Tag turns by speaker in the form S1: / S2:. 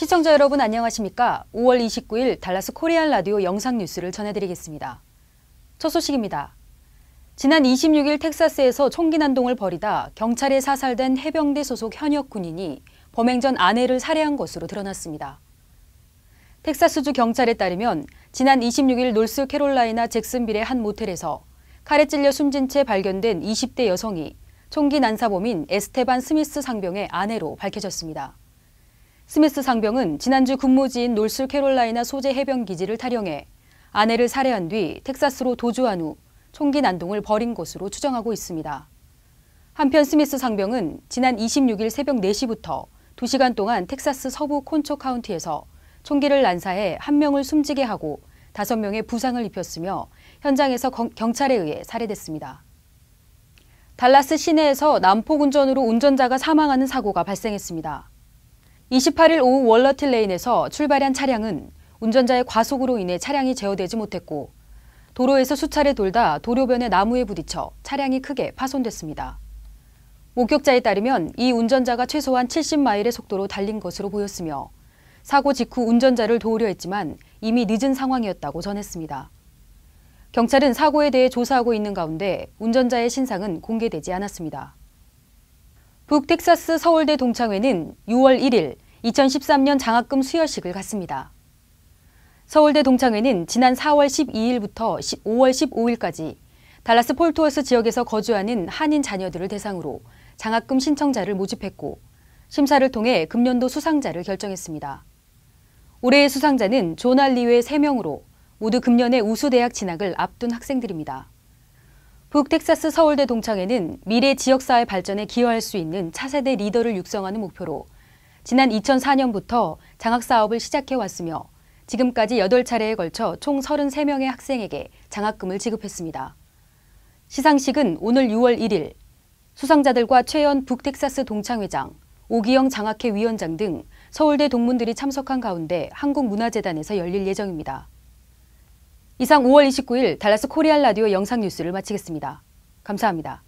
S1: 시청자 여러분 안녕하십니까? 5월 29일 달라스 코리안 라디오 영상 뉴스를 전해드리겠습니다. 첫 소식입니다. 지난 26일 텍사스에서 총기 난동을 벌이다 경찰에 사살된 해병대 소속 현역 군인이 범행 전 아내를 살해한 것으로 드러났습니다. 텍사스주 경찰에 따르면 지난 26일 노스캐롤라이나 잭슨빌의 한 모텔에서 칼에 찔려 숨진 채 발견된 20대 여성이 총기 난사범인 에스테반 스미스 상병의 아내로 밝혀졌습니다. 스미스 상병은 지난주 근무지인 놀스캐롤라이나 소재 해변기지를 타령해 아내를 살해한 뒤 텍사스로 도주한 후 총기 난동을 벌인 것으로 추정하고 있습니다. 한편 스미스 상병은 지난 26일 새벽 4시부터 2시간 동안 텍사스 서부 콘초 카운티에서 총기를 난사해 한 명을 숨지게 하고 5명의 부상을 입혔으며 현장에서 경찰에 의해 살해됐습니다. 달라스 시내에서 난폭운전으로 운전자가 사망하는 사고가 발생했습니다. 28일 오후 월러틸 레인에서 출발한 차량은 운전자의 과속으로 인해 차량이 제어되지 못했고 도로에서 수차례 돌다 도로변의 나무에 부딪혀 차량이 크게 파손됐습니다. 목격자에 따르면 이 운전자가 최소한 70마일의 속도로 달린 것으로 보였으며 사고 직후 운전자를 도우려 했지만 이미 늦은 상황이었다고 전했습니다. 경찰은 사고에 대해 조사하고 있는 가운데 운전자의 신상은 공개되지 않았습니다. 북텍사스 서울대 동창회는 6월 1일 2013년 장학금 수여식을 갖습니다. 서울대 동창회는 지난 4월 12일부터 5월 15일까지 달라스 폴트워스 지역에서 거주하는 한인 자녀들을 대상으로 장학금 신청자를 모집했고 심사를 통해 금년도 수상자를 결정했습니다. 올해의 수상자는 조날 리외 3명으로 모두 금년의 우수대학 진학을 앞둔 학생들입니다. 북텍사스 서울대 동창회는 미래 지역사회 발전에 기여할 수 있는 차세대 리더를 육성하는 목표로 지난 2004년부터 장학사업을 시작해왔으며 지금까지 8차례에 걸쳐 총 33명의 학생에게 장학금을 지급했습니다. 시상식은 오늘 6월 1일 수상자들과 최연 북텍사스 동창회장, 오기영 장학회 위원장 등 서울대 동문들이 참석한 가운데 한국문화재단에서 열릴 예정입니다. 이상 5월 29일 달라스 코리아 라디오 영상 뉴스를 마치겠습니다. 감사합니다.